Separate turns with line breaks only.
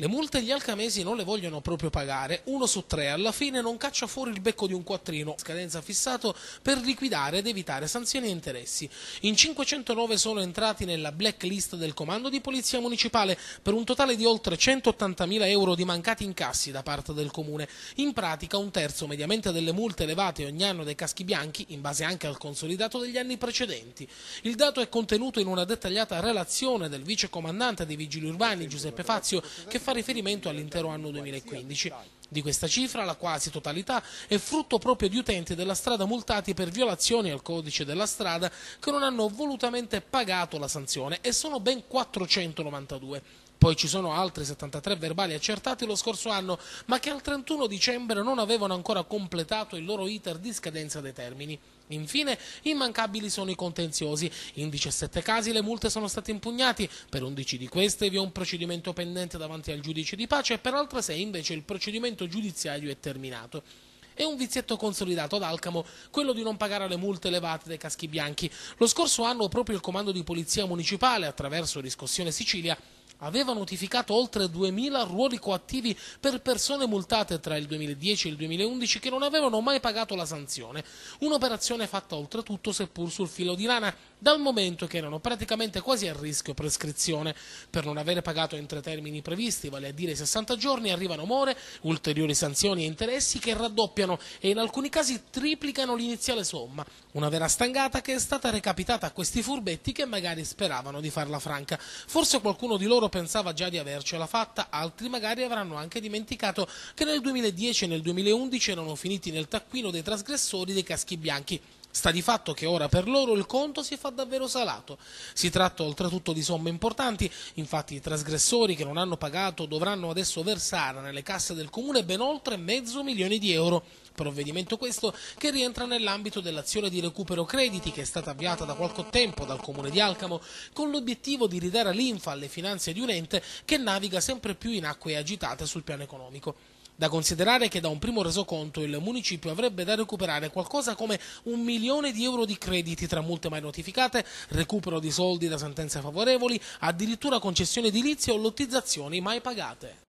Le multe gli alcamesi non le vogliono proprio pagare, uno su tre alla fine non caccia fuori il becco di un quattrino, scadenza fissato per liquidare ed evitare sanzioni e interessi. In 509 sono entrati nella blacklist del comando di polizia municipale per un totale di oltre 180.000 euro di mancati incassi da parte del comune. In pratica un terzo mediamente delle multe elevate ogni anno dai caschi bianchi, in base anche al consolidato degli anni precedenti. Il dato è contenuto in una dettagliata relazione del vicecomandante comandante dei vigili urbani Giuseppe Fazio che fa fa riferimento all'intero anno 2015. Di questa cifra la quasi totalità è frutto proprio di utenti della strada multati per violazioni al codice della strada che non hanno volutamente pagato la sanzione e sono ben 492. Poi ci sono altri 73 verbali accertati lo scorso anno, ma che al 31 dicembre non avevano ancora completato il loro iter di scadenza dei termini. Infine, immancabili sono i contenziosi. In 17 casi le multe sono state impugnate, per 11 di queste vi è un procedimento pendente davanti al giudice di pace e per altre 6 invece il procedimento giudiziario è terminato. È un vizietto consolidato ad Alcamo, quello di non pagare le multe elevate dai caschi bianchi. Lo scorso anno proprio il comando di polizia municipale, attraverso Riscossione Sicilia, aveva notificato oltre 2.000 ruoli coattivi per persone multate tra il 2010 e il 2011 che non avevano mai pagato la sanzione. Un'operazione fatta oltretutto seppur sul filo di lana dal momento che erano praticamente quasi a rischio prescrizione. Per non aver pagato entro i termini previsti, vale a dire 60 giorni, arrivano more, ulteriori sanzioni e interessi che raddoppiano e in alcuni casi triplicano l'iniziale somma. Una vera stangata che è stata recapitata a questi furbetti che magari speravano di farla franca. Forse qualcuno di loro pensava già di avercela fatta, altri magari avranno anche dimenticato che nel 2010 e nel 2011 erano finiti nel taccuino dei trasgressori dei caschi bianchi. Sta di fatto che ora per loro il conto si fa davvero salato. Si tratta oltretutto di somme importanti, infatti i trasgressori che non hanno pagato dovranno adesso versare nelle casse del comune ben oltre mezzo milione di euro, Provvedimento questo che rientra nell'ambito dell'azione di recupero crediti che è stata avviata da qualche tempo dal Comune di Alcamo con l'obiettivo di ridare l'infa alle finanze di un ente che naviga sempre più in acque agitate sul piano economico. Da considerare che da un primo resoconto il municipio avrebbe da recuperare qualcosa come un milione di euro di crediti tra multe mai notificate, recupero di soldi da sentenze favorevoli, addirittura concessioni edilizie o lottizzazioni mai pagate.